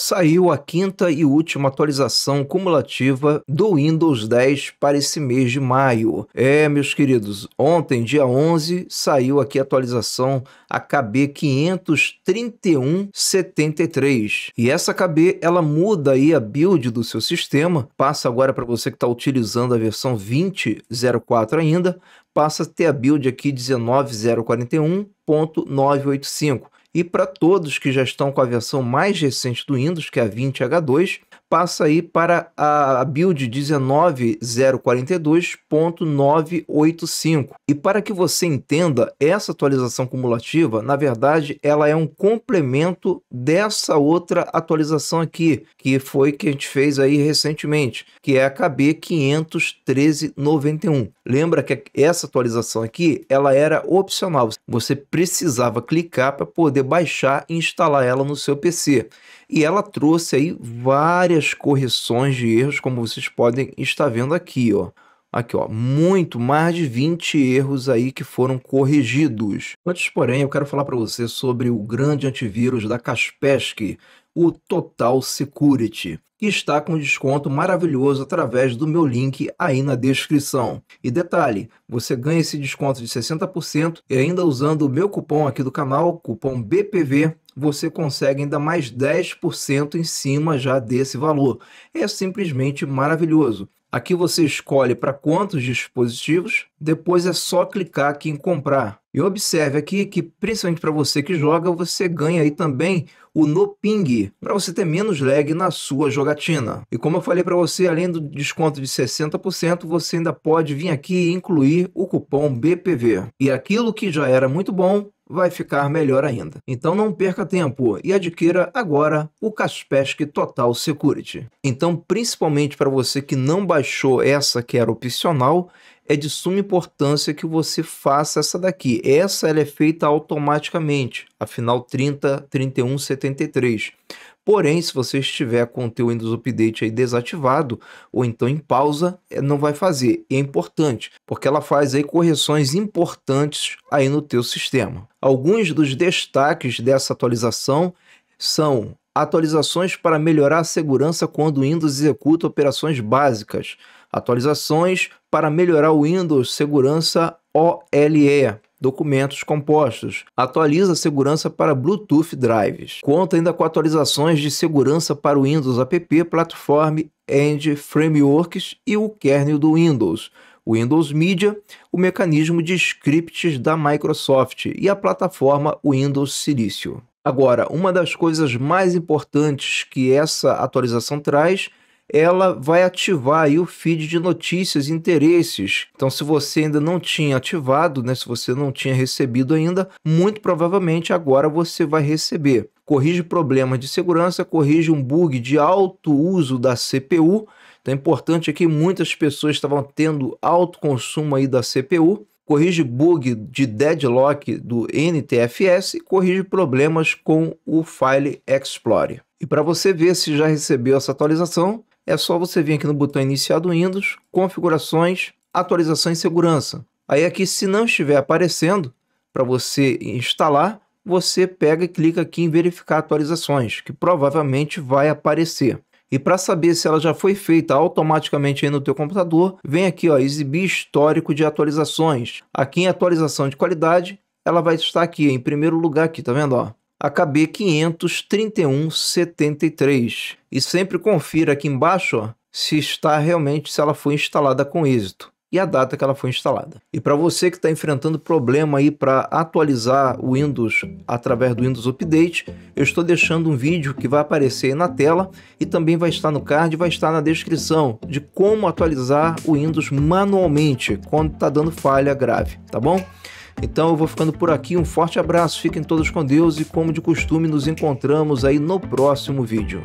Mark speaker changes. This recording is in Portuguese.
Speaker 1: saiu a quinta e última atualização cumulativa do Windows 10 para esse mês de maio. É, meus queridos, ontem, dia 11, saiu aqui a atualização AKB 53173. E essa KB, ela muda aí a build do seu sistema, passa agora para você que está utilizando a versão 20.04 ainda, passa a ter a build aqui 19041.985. E para todos que já estão com a versão mais recente do Windows, que é a 20H2, passa aí para a build 19042.985. E para que você entenda, essa atualização cumulativa, na verdade, ela é um complemento dessa outra atualização aqui, que foi que a gente fez aí recentemente, que é a KB 51391. Lembra que essa atualização aqui, ela era opcional. Você precisava clicar para poder baixar e instalar ela no seu PC. E ela trouxe aí várias correções de erros, como vocês podem estar vendo aqui, ó. Aqui, ó, muito, mais de 20 erros aí que foram corrigidos. Antes, porém, eu quero falar para você sobre o grande antivírus da Kaspersky, o Total Security, que está com desconto maravilhoso através do meu link aí na descrição. E detalhe, você ganha esse desconto de 60% e ainda usando o meu cupom aqui do canal, cupom BPV, você consegue ainda mais 10% em cima já desse valor. É simplesmente maravilhoso. Aqui você escolhe para quantos dispositivos, depois é só clicar aqui em comprar. E observe aqui que, principalmente para você que joga, você ganha aí também o no ping, para você ter menos lag na sua jogatina. E como eu falei para você, além do desconto de 60%, você ainda pode vir aqui e incluir o cupom BPV. E aquilo que já era muito bom, vai ficar melhor ainda. Então não perca tempo e adquira agora o Kaspersky Total Security. Então, principalmente para você que não baixou essa que era opcional, é de suma importância que você faça essa daqui. Essa ela é feita automaticamente, afinal 30, 31, 73. Porém, se você estiver com o teu Windows Update aí desativado ou então em pausa, é, não vai fazer. E é importante, porque ela faz aí correções importantes aí no teu sistema. Alguns dos destaques dessa atualização são atualizações para melhorar a segurança quando o Windows executa operações básicas. Atualizações para melhorar o Windows Segurança OLE. Documentos compostos. Atualiza a segurança para Bluetooth drives. Conta ainda com atualizações de segurança para o Windows App, Platform and Frameworks e o kernel do Windows. Windows Media, o mecanismo de scripts da Microsoft e a plataforma Windows Silício. Agora, uma das coisas mais importantes que essa atualização traz ela vai ativar aí o feed de notícias e interesses. Então, se você ainda não tinha ativado, né, se você não tinha recebido ainda, muito provavelmente agora você vai receber. Corrige problemas de segurança, corrige um bug de alto uso da CPU. Então, é importante aqui, muitas pessoas estavam tendo alto consumo aí da CPU corrige bug de deadlock do NTFS e corrige problemas com o File Explorer. E para você ver se já recebeu essa atualização, é só você vir aqui no botão iniciar do Windows, configurações, atualizações e segurança. Aí aqui, se não estiver aparecendo para você instalar, você pega e clica aqui em verificar atualizações, que provavelmente vai aparecer. E para saber se ela já foi feita automaticamente aí no teu computador, vem aqui ó, exibir histórico de atualizações. Aqui em atualização de qualidade, ela vai estar aqui em primeiro lugar aqui, tá vendo ó? a KB 53173. E sempre confira aqui embaixo ó, se está realmente, se ela foi instalada com êxito e a data que ela foi instalada. E para você que está enfrentando problema aí para atualizar o Windows através do Windows Update, eu estou deixando um vídeo que vai aparecer na tela e também vai estar no card, vai estar na descrição de como atualizar o Windows manualmente quando está dando falha grave, tá bom? Então eu vou ficando por aqui, um forte abraço, fiquem todos com Deus e como de costume nos encontramos aí no próximo vídeo.